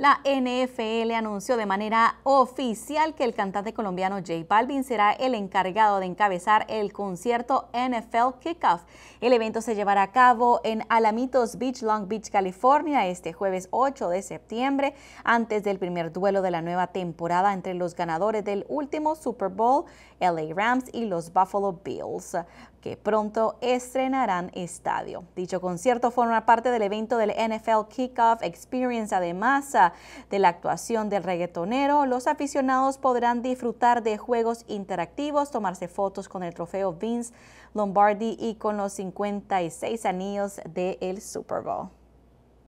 La NFL anunció de manera oficial que el cantante colombiano J Balvin será el encargado de encabezar el concierto NFL Kickoff. El evento se llevará a cabo en Alamitos Beach, Long Beach, California, este jueves 8 de septiembre, antes del primer duelo de la nueva temporada entre los ganadores del último Super Bowl, LA Rams y los Buffalo Bills que pronto estrenarán estadio. Dicho concierto forma parte del evento del NFL Kickoff Experience. Además, de la actuación del reggaetonero, los aficionados podrán disfrutar de juegos interactivos, tomarse fotos con el trofeo Vince Lombardi y con los 56 anillos del el Super Bowl.